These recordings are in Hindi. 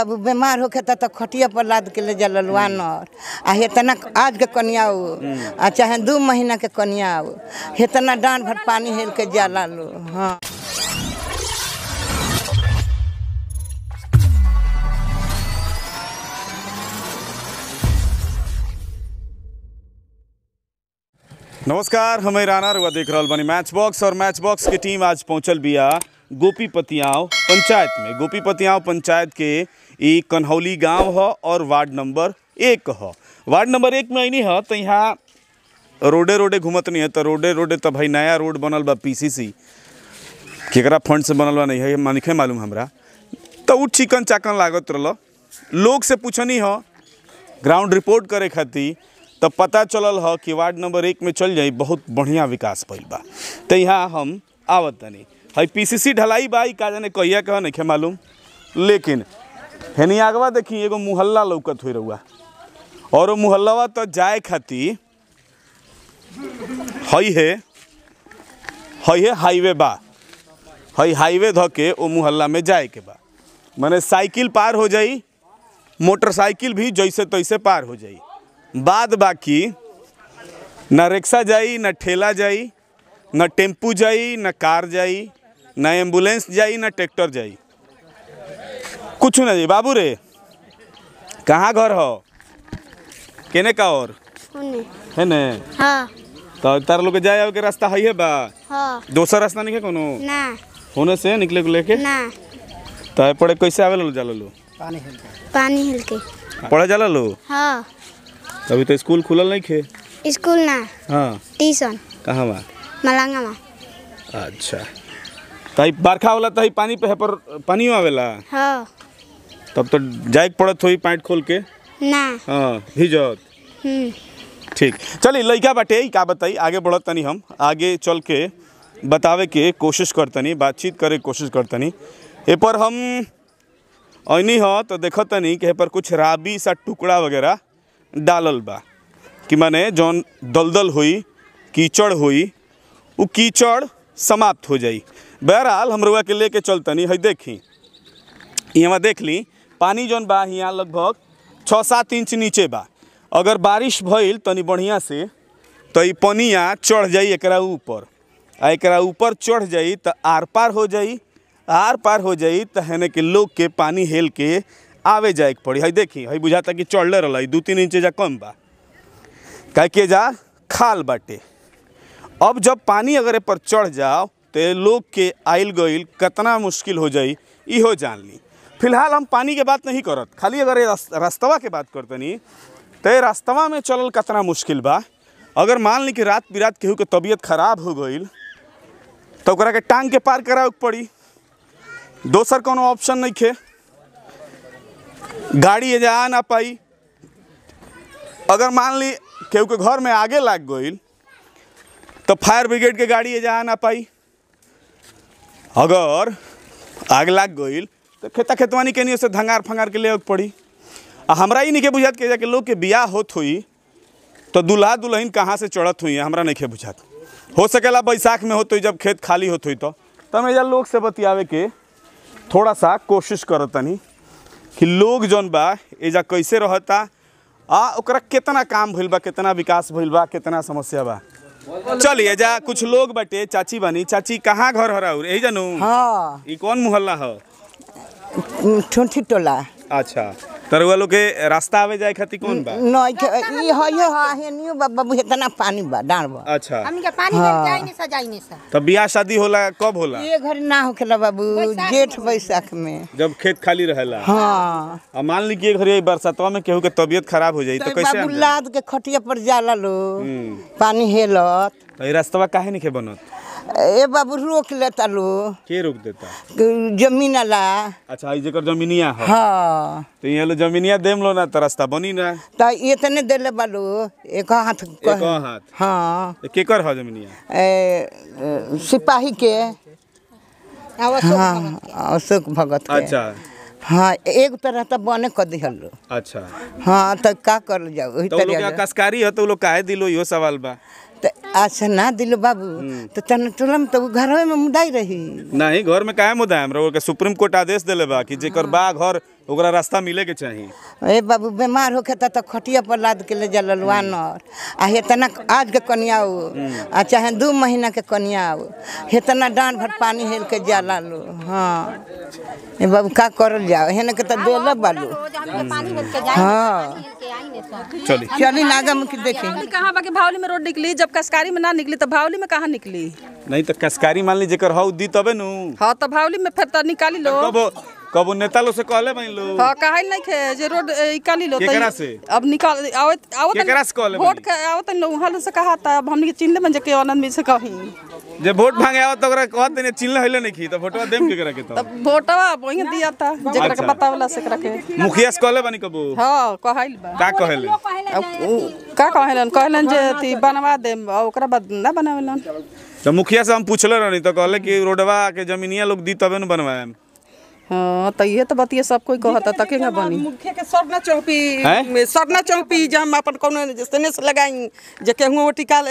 अब बीमार होके तो खटिया पर लाद के ले जल वानर हम्म। आ हेतना आज के कनिया हो हम्म। आ चाहे दू महीना के कनिया हो हेतना डांड भर पानी हेल के जा लालो हाँ नमस्कार हम राना रुआ देख रहा बनी मैच बॉक्स और मैच बॉक्स की टीम आज पहुंचल बिया गोपीपतियाव पंचायत में गोपीपतियाव पंचायत के कन्हौली गांव है और वार्ड नंबर एक है वार्ड नंबर एक में अनी है तो यहाँ रोडे रोडे घूमत नहीं है तो रोडे रोडे तो भाई नया रोड बनल बा पी सी सी केकरा फंड से बनल बा नहीं है मनखे मालूम हमरा तो उ चिकन चाकन लागत रल लोग से पूछनी हो ग्राउंड रिपोर्ट करे खाती तो पता चलल है कि वार्ड नंबर एक में चल जाए बहुत बढ़िया विकास पैल बा तो यहाँ हम आवत नहीं हई पी सी सी ढलाई बा का जाने कहिया कह नहीं मालूम लेकिन हेनी आगवा देखी एगो मुहल्ला लौकत हो रहुआ और वो मुहल्ला तो जाए खाती हई है है हाईवे बा हई हाईवे धके के वो मुहल्ला में जाए के बा मैंने साइकिल पार हो जाई मोटरसाइकिल भी जैसे तैसे पार हो जाई बाद बाकी ना रिक्शा जाई ना ठेला जाई ना टेम्पू जाई ना कार जाई ना एम्बुलेंस जाई ना ट्रैक्टर जाई कुछ नहीं बाबू रे कहाँ घर हो केने का और है ने हाँ। तो तार लोग जाए आवे के रास्ता है बा हाँ। दूसरा रास्ता नहीं है कोनो ना होने से निकले को लेके ना तो पड़े कैसे आवे लो जाला लो पानी हिल के पानी हिल के पड़े जाला लो हाँ तभी तो स्कूल खुलल नहीं खे स्कूल ना हाँ ट्यूशन कहाँ बा मलांगा में अच्छा तही तो बरखा होला तही तो पानी पे पर पानियो आवेला हाँ तब तो जाए पड़त हो पैंट खोल के ना हाँ हम्म। ठीक चलिए लड़का बाटे का बताई आगे बढ़त तनी हम आगे चल के बतावे के कोशिश करतनी बातचीत करे के कोशिश करतनी ए पर हम अनी हाँ तो देखतनी कि पर कुछ राबी सा टुकड़ा वगैरह डालल बा कि माने जौन दलदल हुई कीचड़ हुई उ कीचड़ समाप्त हो जाई बहरहाल हम रुआ के लेके चलतनी है देखी यहाँ देख ली पानी जौन बा यहाँ लगभग छः सात इंच नीचे बा अगर बारिश भइल तनी बढ़िया से तो ये पनिया चढ़ जाई एक ऊपर आ एक ऊपर चढ़ जाई तो आर पार हो जाई आर पार हो जाई तो है के लोग के पानी हेल के आवे जाए के पड़ी हई देखी हई बुझाता कि चढ़ले रहा दू तीन इंच जा कम बा कह के जा खाल बाटे अब जब पानी अगर पर चढ़ जाओ तो लोग के आइल गइल कितना मुश्किल हो जाई इहो जान ली फिलहाल हम पानी के बात नहीं करत खाली अगर ये रास्तवा के बात करते तो ये रास्तवा में चल कितना मुश्किल बा अगर मान ली कि रात बिरात केहू के तबीयत खराब हो गई तो के टांग के पार करावे पड़ी दोसर को ऑप्शन नहीं खे गाड़ी एजा आ ना पाई अगर मान ली केहू के घर में आगे लाग गई तो फायर ब्रिगेड के गाड़ी एजा आ ना पाई अगर आग लाग गई तो खेता खेतवानी के से धंगार फंगार के ले पड़ी आ हमारा ही नहीं बुझात कि लोग के बिया होत हुई तो दुल्हा दुल्हन कहाँ से चढ़त हुई हमारा नहीं के बुझात हो सकेला बैसाख में होते जब खेत खाली होत हुई तो तब एजा लोग से बतियावे के थोड़ा सा कोशिश करतनी कि लोग जौन बा कैसे रहता आ ओकरा कितना काम भइल बा कितना विकास भइल बा कितना समस्या बा चलिए जा कुछ लोग बटे चाची बनी चाची कहाँ घर हरा यही जानू हाँ। कौन मोहल्ला है अच्छा तरुआ लोग के रास्ता आवे जाए कौन बा नहीं के हो न्यू पानी बा डाल बा अच्छा के पानी हाँ। सा शादी होला कब होला ये घर ना बाबू जेठ बैसाख में जब खेत खाली रहेला मान घर ये में केहू के तबीयत खराब हो तो कैसे बाबू लाद के खटिया पर जाला लो पानी हेलत तो रास्ता काहे नहीं के बनत ए बाबू रोक लेता लो के रोक देता जमीन ला अच्छा ई जकर जमीनिया है हां तो ये लो जमीनिया देम लो ना त रास्ता बनी ना त इतने देले बालो एक हाथ एक हाथ हां केकर हो जमीनिया ए सिपाही हाँ, के अशोक भगत के अच्छा हाँ एक तरह तो बने क दिहल अच्छा हाँ तो का कर जाओ तो लोग कसकारी है तो लोग काहे दिलो यो सवाल बा अच्छा ना दिलो बाबू तो तन तुलम तो घर में मुदाई रही नहीं घर में काहे मुदाई हमरो के सुप्रीम कोर्ट आदेश देले बा कि जेकर हाँ। बा घर ओकरा रास्ता मिले के चाहि ए बाबू बीमार होके त तो खटिया पर लाद के ले जलल वानर हम्म। आ हेतना आज के कनिया हो हम्म। आ चाहे 2 महीना के कनिया हो हेतना डान भर पानी हेल के जाला लो हां ए बाबू का करल जाओ हेने के त देले बालू हां चली नागम देखे कहाँ बाकी भावली में रोड निकली जब कसकारी में ना निकली तो भावली में कहाँ निकली नहीं तो कसकारी मान ली जे हौ दी तबे नु हाँ तो भावली में फिर तो निकाली लो कब नेता लोग से कहले बनी लो हां काहे नहीं खे जे रोड इकाली लो त केकरा से अब निकाल आवत आवत केकरा से कहले वोट के आवत न उहाल से कहा त अब हमनी के चिन्ह में जे के आनंद में से कहि जे वोट भांगे आवत ओकरा कहत ने चिन्ह हले नहीं खी त फोटो देम केकरा के त तब वोटवा वही दिया त जेकरा के पता अच्छा। वाला से केकरा के मुखिया से कहले बनी कबो हां कहाइल बा का कहले का कहलन कहलन जे ती बनवा देम ओकरा बाद ना बनावेलन तो मुखिया से हम पूछले रहनी तो कहले कि रोडवा के जमीनिया लोग दी तबे न बनवाएम हाँ तो ये तो बतिए सब कोई कहत तके ना बनी मुख्य के सरना चौपी में सरना चौपी जम अपन जसने से लगाई जे काल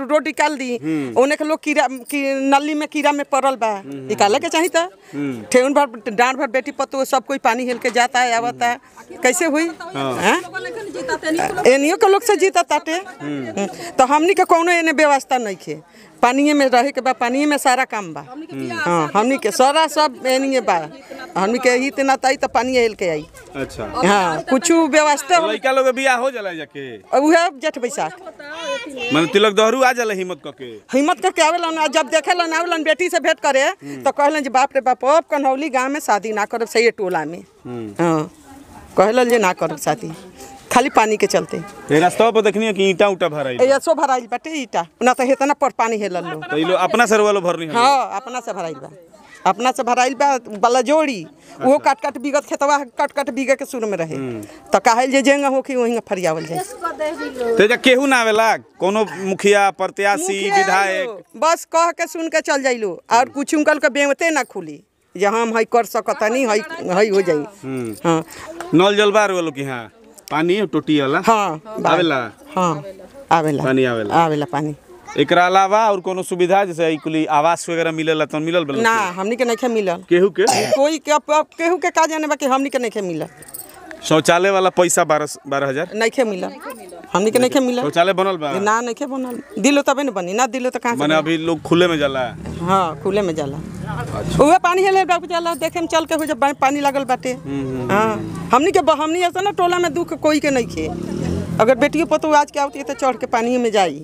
रोटी काल दी हम्म। ओने के लोग कीड़ा की नली में कीड़ा में बा निकाले हम्म, हम्म। के चाहिए ठेउन भर डांड भर बेटी पतो सब कोई पानी हिल के जाता है आवता कैसे हुई हां हाँ? एनियो के लोग से जीता ताटे तो हमनी के कोनो एने व्यवस्था नहीं खे पानी में रह के बाद पानी में सारा काम बा हाँ हमनी के सारा हाँ, सब एनिए बा हमनी के ही इतना ताई तो पानी हेल के आई अच्छा हाँ कुछ तो- व्यवस्था हो लड़का लोग बियाह हो जला जाके अब उहे जेठ बैसाख मतलब तिलक दहरू आ जाला हिम्मत करके हिम्मत करके आवेला ना जब देखेला ना आवेला बेटी से भेंट करे हम्म। तो कहले जे बाप रे बाप अब कन्हौली गांव में शादी ना करब सही टोला में हम्म। हां कहले जे ना करब शादी खाली पानी के चलते रास्ता पर देखनी है कि ईटा उटा भरा ये सो भरा बाटे ईटा ना तो हेतना तो पर पानी हेल लो तो लो अपना से लो भरनी हां अपना से भराइल बा अपना से भराइल बा वाला जोड़ी वो अच्छा। काट काट बिगत खेतवा काट काट बिगत के सुर में रहे हम्म। तो कहल जे जेंगा हो कि वहीं फरियावल जाए तो जे केहू ना आवेला कोनो मुखिया प्रत्याशी विधायक बस कह के सुन के चल जाइलो और कुछ उनकल के बेवते ना खुली जहाँ हम हई कर नहीं हई हई हो जाई हम्म। हां नल जलवार वालों की हां पानी टोटी वाला हाँ आवेला हाँ आवेला पानी आवेला आवेला पानी एकरा अलावा और कोनो सुविधा जैसे इकुली आवास वगैरह मिलल त मिलल ना हमनी के नहीं मिलल केहू के कोई के केहू के का जाने बाकी हमनी के नहीं मिलल शौचालय वाला पैसा बारह बारह हजार नहीं मिला हमने के नहीं मिला शौचालय बनल बा ना नहीं के बनल दिलो तबे न बनी ना दिलो तो कहां माने अभी लोग खुले में जाला हां खुले में जाला उहे पानी हेले डब जाला देखे में चल के हो जब पानी लागल बाटे हम्म, हम्म, हम्म। हां हमनी के हमनी ऐसा ना टोला में दुख कोई के नहीं के अगर बेटियों पतो आज के आती है तो चढ़ के पानी में जाई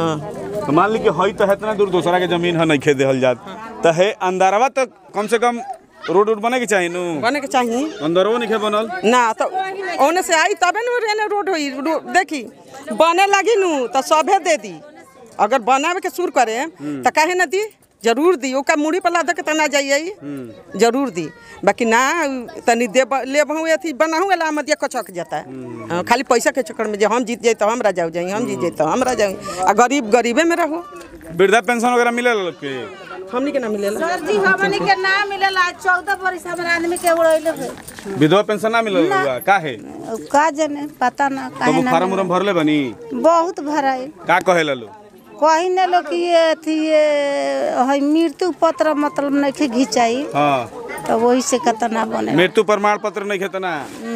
हां तो मान ली के होई तो इतना दूर दूसरा के जमीन है नहीं खे देहल जात हाँ। तो है अंदारवा तो कम से कम रोड रोड बने के चाहिए नु बने के चाहिए अंदरो नहीं बनल ना तो ओने से आई तबे नु रेने रोड होई देखी बने लगी नु त तो सबे दे दी अगर बनावे के सुर करे हम्म। त तो काहे न दी जरूर दी ओ का मुड़ी पर लाद के तना जाइए हम्म। जरूर दी बाकी ना तनी दे ले बहु अथी बनाहु एला मदिया कछक जाता हम्म। हाँ, खाली पैसा के चक्कर में जे हम जीत जाई त तो हम राजा हो जाई हम जीत जाई त हम राजा हो आ गरीब गरीबे में रहो वृद्धा पेंशन वगैरह मिले लोग के हमनी के ना मिलेला सर जी हमनी के ना मिलेला चौदह बरिस हमारे आदमी के उड़ैले विधवा पेंशन ना मिलेला का का जने पता ना का तो फार्म उरम भरले बनी बहुत भराई का कहेला लो कही ने लोग कि अथी मृत्यु पत्र मतलब नहीं घिचाई हां तो वही से कतना बने मृत्यु प्रमाण पत्र नहीं खेतना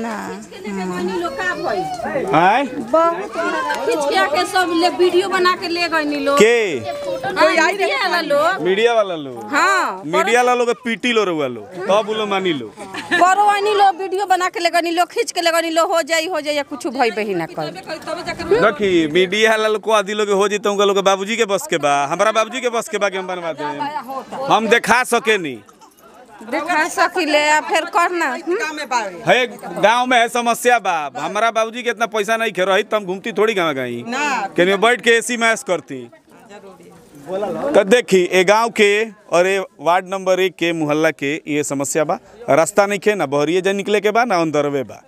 ना हम्म। आए खींच के आके सब ले वीडियो बना के ले गए लोग के हाँ, लोग मीडिया वाला लोग हाँ मीडिया वाला लोग पीटी लो रहुआ लोग तब तो बोलो मानी लो करो आनी लो वीडियो बना के ले गनी लो खींच के ले गनी लो हो जाई हो जाई या कुछ भई बही कर देखी मीडिया वाला लोग को आदि लोग हो जइतौ लोग बाबूजी के बस के बा हमरा बाबूजी के बस के बा के हम बनवा दे हम दिखा सकेनी दिखा या फिर करना है गांव में है समस्या बा हमारा बाबूजी के इतना पैसा नहीं खे रही तुम तो घूमती थोड़ी गाँव गई के में बैठ के एसी मैस करती तो देखी ए गांव के और ए वार्ड नंबर एक के मोहल्ला के ये समस्या बा रास्ता नहीं खे ना बहरिए जा निकले के बा ना अंदरवे बा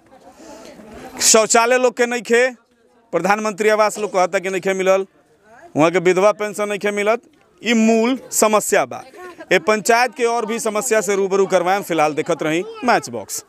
शौचालय लोग के नहीं खे प्रधानमंत्री आवास लोग कहता कि नहीं खे मिलल वहाँ के विधवा पेंशन नहीं खे मिलत ये मूल समस्या बा ये पंचायत के और भी समस्या से रूबरू करवाएं फिलहाल देखत रही मैच बॉक्स